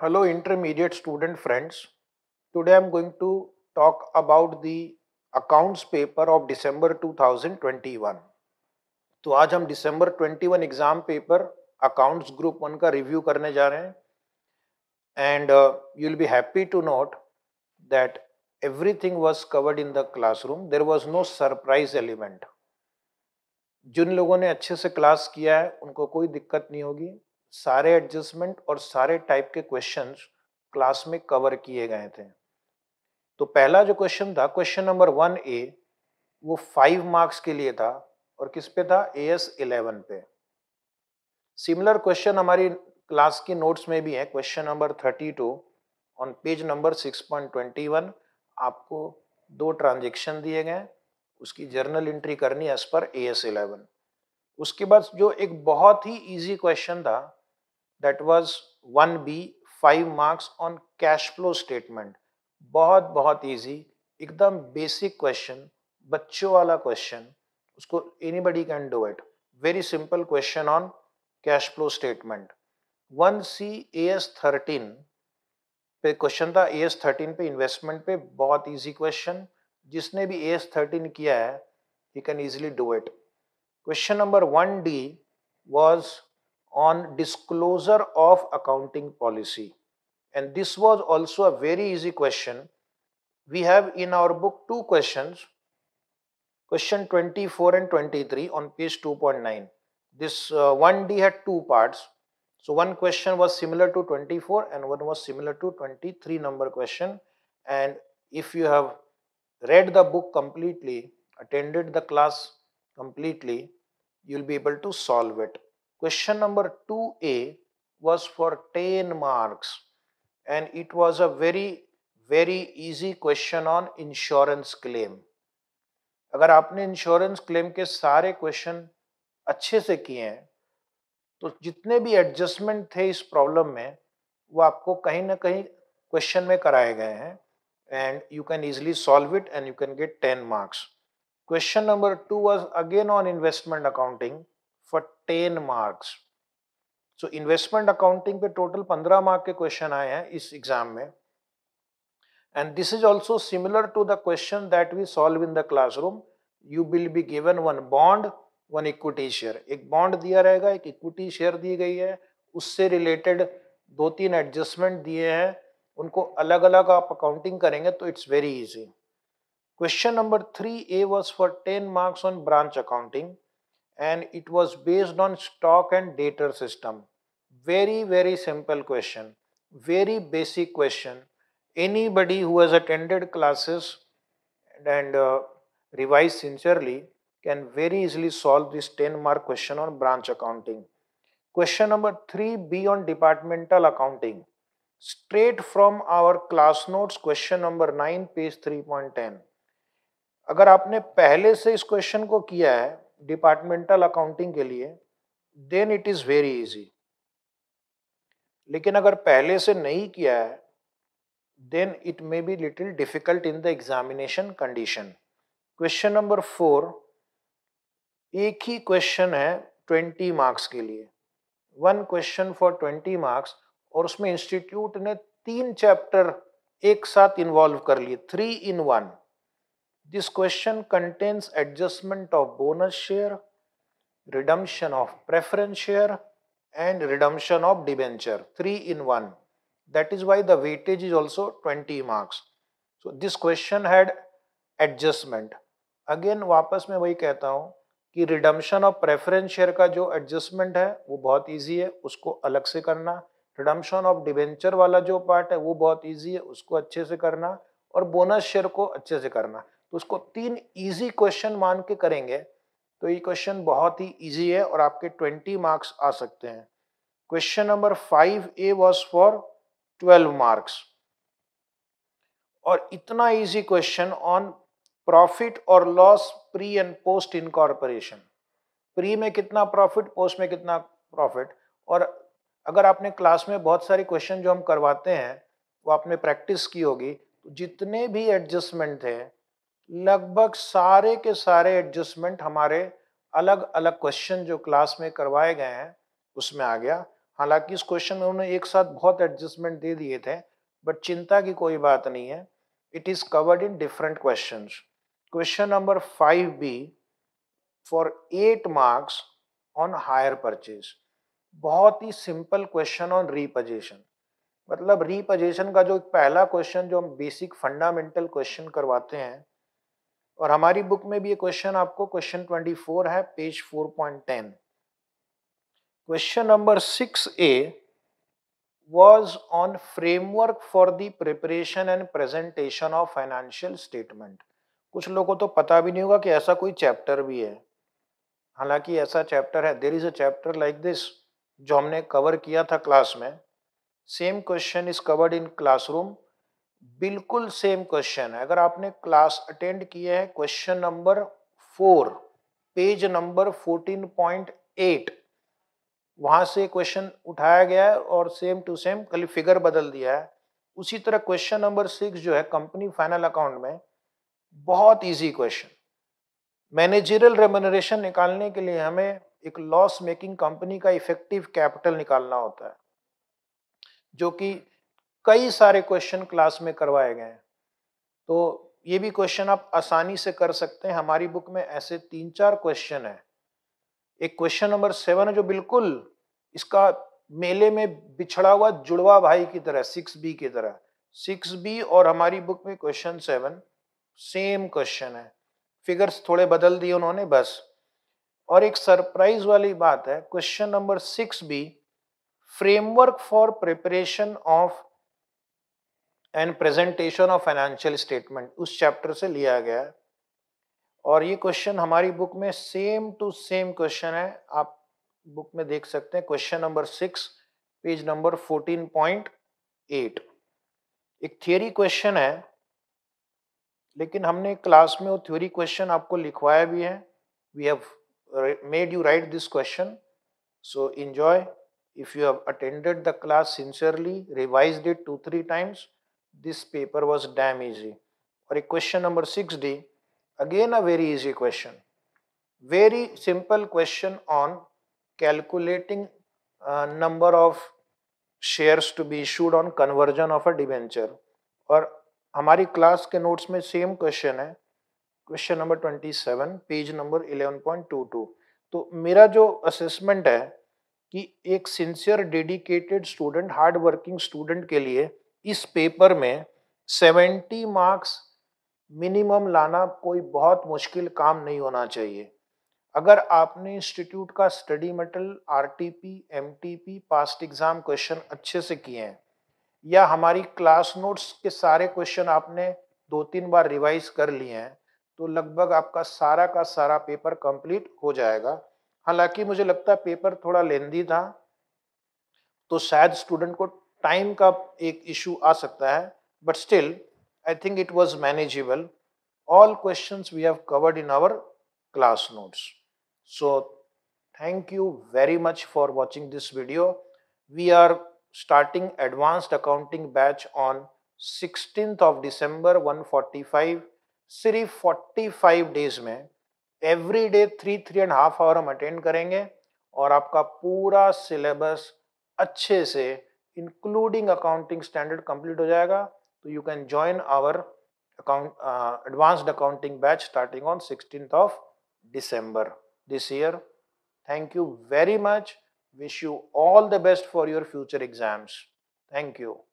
Hello intermediate student friends. Today I am going to talk about the accounts paper of December 2021. तो आज हम दिसंबर 21 exam paper accounts group one का review करने जा रहे हैं and you will be happy to note that everything was covered in the classroom there was no surprise element जिन लोगों ने अच्छे से क्लास किया है उनको कोई दिक्कत नहीं होगी सारे एडजस्टमेंट और सारे टाइप के क्वेश्चन क्लास में कवर किए गए थे तो पहला जो क्वेश्चन था क्वेश्चन नंबर वन ए वो फाइव मार्क्स के लिए था और किस पे था ए एस इलेवन पे सिमिलर क्वेश्चन हमारी क्लास की नोट्स में भी है question number thirty two on page number six point twenty one आपको दो ट्रांजेक्शन दिए गए उसकी जर्नल एंट्री करनी है एज पर ए एस इलेवन उसके बाद जो एक बहुत ही इजी क्वेश्चन था that was one B five marks on cash flow statement बहुत बहुत इजी एकदम बेसिक क्वेश्चन बच्चों वाला क्वेश्चन उसको anybody can do it very simple question on cash flow statement one C A S thirteen पे question था A S thirteen पे investment पे बहुत इजी क्वेश्चन जिसने भी ए एस थर्टीन किया है he can easily do it question number one D was on disclosure of accounting policy. And this was also a very easy question. We have in our book two questions. Question 24 and 23 on page 2.9. This uh, 1D had two parts. So one question was similar to 24 and one was similar to 23 number question. And if you have read the book completely, attended the class completely, you will be able to solve it. Question number 2A was for 10 marks and it was a very very easy question on insurance claim. अगर आपने insurance claim के सारे question अच्छे से किए हैं तो जितने भी एडजस्टमेंट थे इस प्रॉब्लम में वो आपको कहीं ना कहीं क्वेश्चन में कराए गए हैं and you can easily solve it and you can get ten marks question number two was again on investment accounting ten marks so investment accounting पे टोटल पंद्रह मार्क के क्वेश्चन आए हैं इस एग्जाम में and this is also similar to the question that we solve in the classroom you will be given one bond one equity share एक bond दिया रहेगा एक इक्विटी शेयर दी गई है उससे रिलेटेड दो तीन एडजस्टमेंट दिए हैं उनको अलग अलग आप अकाउंटिंग करेंगे तो it's very easy question number three A was for ten marks on branch accounting and it was based on stock and debtor system. Very, very simple question. Very basic question. Anybody who has attended classes and and uh, revised sincerely can very easily solve this 10 mark question on branch accounting. Question number 3 b on departmental accounting. Straight from our class notes, question number 9, page 3.10. अगर आपने पहले से इस question को किया है departmental accounting के लिए then it is very easy लेकिन अगर पहले से नहीं किया है then it may be little difficult in the examination condition question number four एक ही क्वेश्चन है ट्वेंटी मार्क्स के लिए one question for twenty marks और उसमें इंस्टीट्यूट ने तीन चैप्टर एक साथ इन्वॉल्व कर लिए three in one This question contains adjustment of bonus share, redemption of preference share and redemption of debenture, three in one That is why the weightage is also 20 marks. So this question had adjustment. Again वापस में वही कहता हूँ कि redemption of preference share का जो adjustment है वो बहुत easy है उसको अलग से करना redemption of debenture वाला जो part है वो बहुत easy है उसको अच्छे से करना और bonus share को अच्छे से करना तो उसको तीन इजी क्वेश्चन मान के करेंगे तो ये क्वेश्चन बहुत ही इजी है और आपके ट्वेंटी मार्क्स आ सकते हैं question number five A was for twelve marks और इतना इजी क्वेश्चन ऑन प्रॉफिट और loss pre and post incorporation pre में कितना प्रॉफिट पोस्ट में कितना प्रॉफिट और अगर आपने क्लास में बहुत सारे क्वेश्चन जो हम करवाते हैं वो आपने प्रैक्टिस की होगी तो जितने भी एडजस्टमेंट थे लगभग सारे के सारे एडजस्टमेंट हमारे अलग अलग क्वेश्चन जो क्लास में करवाए गए हैं उसमें आ गया हालांकि इस क्वेश्चन में उन्होंने एक साथ बहुत एडजस्टमेंट दे दिए थे बट चिंता की कोई बात नहीं है it is covered in different question question number five B for eight marks on hire purchase बहुत ही सिंपल क्वेश्चन ऑन रीपजेशन मतलब रीपजेशन का जो पहला क्वेश्चन जो हम बेसिक फंडामेंटल क्वेश्चन करवाते हैं और हमारी बुक में भी ये क्वेश्चन आपको क्वेश्चन 24 है page 4.10 question number A was on framework for the preparation and presentation of financial statement कुछ लोगों को तो पता भी नहीं होगा कि ऐसा कोई चैप्टर भी है हालांकि ऐसा चैप्टर है there is a chapter like this जो हमने कवर किया था क्लास में same question is covered in classroom बिल्कुल सेम क्वेश्चन है अगर आपने क्लास अटेंड किया है question number four page number fourteen point eight वहां से क्वेश्चन उठाया गया है और सेम टू सेम खाली फिगर बदल दिया है उसी तरह क्वेश्चन नंबर सिक्स जो है कंपनी फाइनल अकाउंट में बहुत इजी क्वेश्चन मैनेजरल रेमोनरेशन निकालने के लिए हमें एक लॉस मेकिंग कंपनी का इफेक्टिव कैपिटल निकालना होता है जो कि कई सारे क्वेश्चन क्लास में करवाए गए हैं तो ये भी क्वेश्चन आप आसानी से कर सकते हैं हमारी बुक में ऐसे तीन चार क्वेश्चन है एक क्वेश्चन नंबर सेवन है जो बिल्कुल इसका मेले में बिछड़ा हुआ जुड़वा भाई की तरह सिक्स बी की तरह सिक्स बी और हमारी बुक में क्वेश्चन सेवन सेम क्वेश्चन है फिगर्स थोड़े बदल दिए उन्होंने बस और एक सरप्राइज वाली बात है question number six B framework for preparation of and presentation of financial statement उस चैप्टर से लिया गया है और ये क्वेश्चन हमारी बुक में सेम टू सेम क्वेश्चन है आप बुक में देख सकते हैं question number six page number fourteen point eight एक थियोरी क्वेश्चन है लेकिन हमने क्लास में वो थ्योरी क्वेश्चन आपको लिखवाया भी है we have made you write this question so enjoy if you have attended the class sincerely revise it two three times this paper was damn easy. Or question number 6D, again a very easy question. Very simple question on calculating uh, number of shares to be issued on conversion of a debenture और हमारी class के notes में same question है question number twenty seven page number eleven point two two तो मेरा जो assessment है कि एक sincere dedicated student hard working student के लिए इस पेपर में 70 मार्क्स मिनिमम लाना कोई बहुत मुश्किल काम नहीं होना चाहिए अगर आपने इंस्टीट्यूट का study material RTP MTP past exam question अच्छे से किए हैं या हमारी क्लास नोट्स के सारे क्वेश्चन आपने दो तीन बार रिवाइज कर लिए हैं तो लगभग आपका सारा का सारा पेपर कंप्लीट हो जाएगा हालांकि मुझे लगता है पेपर थोड़ा लेंदी था तो शायद स्टूडेंट को टाइम का एक इशू आ सकता है but still I think it was manageable all question we have covered in our class notes so thank you very much for watching this video we are starting advanced accounting batch on sixteen of December one forty five सिर्फ forty five days में every day three three and half hour हम attend करेंगे और आपका पूरा syllabus अच्छे से including accounting standard complete ho jayega so you can join our account uh, advanced accounting batch starting on 16th of december this year thank you very much wish you all the best for your future exams thank you